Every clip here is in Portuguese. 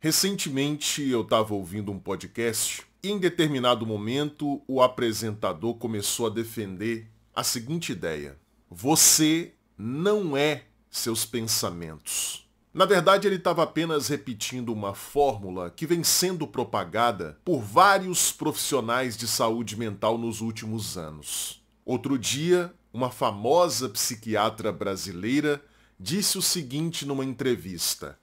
Recentemente eu estava ouvindo um podcast e em determinado momento o apresentador começou a defender a seguinte ideia. Você não é seus pensamentos. Na verdade, ele estava apenas repetindo uma fórmula que vem sendo propagada por vários profissionais de saúde mental nos últimos anos. Outro dia, uma famosa psiquiatra brasileira disse o seguinte numa entrevista,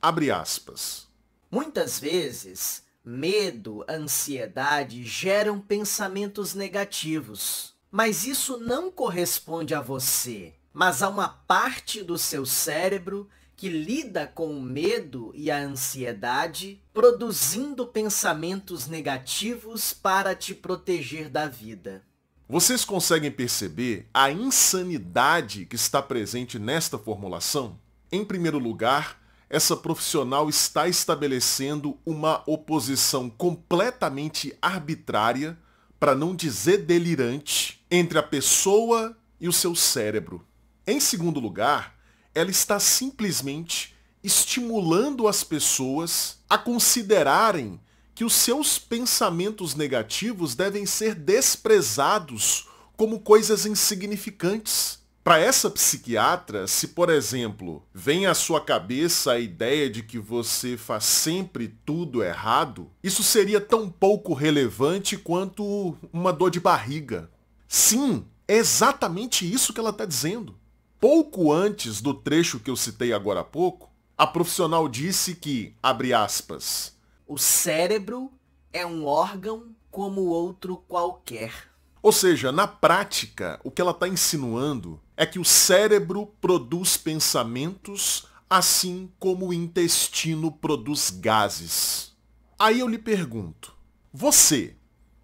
abre aspas, Muitas vezes, medo, ansiedade geram pensamentos negativos. Mas isso não corresponde a você, mas a uma parte do seu cérebro que lida com o medo e a ansiedade, produzindo pensamentos negativos para te proteger da vida. Vocês conseguem perceber a insanidade que está presente nesta formulação? Em primeiro lugar, essa profissional está estabelecendo uma oposição completamente arbitrária, para não dizer delirante, entre a pessoa e o seu cérebro. Em segundo lugar, ela está simplesmente estimulando as pessoas a considerarem que os seus pensamentos negativos devem ser desprezados como coisas insignificantes para essa psiquiatra, se por exemplo, vem à sua cabeça a ideia de que você faz sempre tudo errado, isso seria tão pouco relevante quanto uma dor de barriga. Sim, é exatamente isso que ela está dizendo. Pouco antes do trecho que eu citei agora há pouco, a profissional disse que, abre aspas, o cérebro é um órgão como outro qualquer. Ou seja, na prática, o que ela está insinuando é que o cérebro produz pensamentos assim como o intestino produz gases. Aí eu lhe pergunto, você,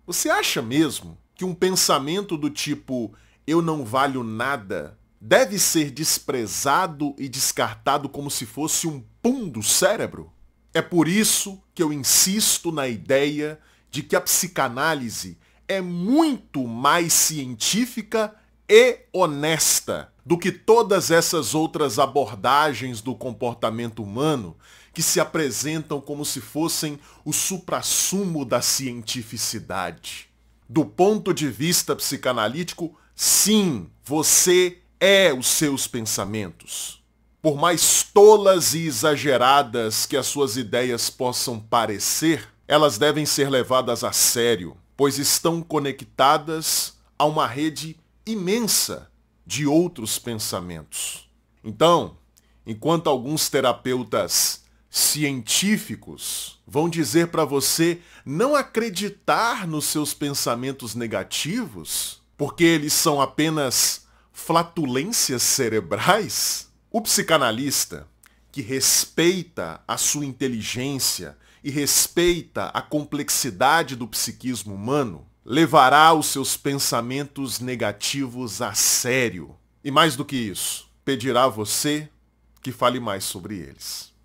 você acha mesmo que um pensamento do tipo eu não valho nada deve ser desprezado e descartado como se fosse um pum do cérebro? É por isso que eu insisto na ideia de que a psicanálise é muito mais científica e honesta do que todas essas outras abordagens do comportamento humano que se apresentam como se fossem o suprassumo da cientificidade. Do ponto de vista psicanalítico, sim, você é os seus pensamentos. Por mais tolas e exageradas que as suas ideias possam parecer, elas devem ser levadas a sério, pois estão conectadas a uma rede imensa de outros pensamentos. Então, enquanto alguns terapeutas científicos vão dizer para você não acreditar nos seus pensamentos negativos, porque eles são apenas flatulências cerebrais, o psicanalista que respeita a sua inteligência e respeita a complexidade do psiquismo humano, levará os seus pensamentos negativos a sério. E mais do que isso, pedirá a você que fale mais sobre eles.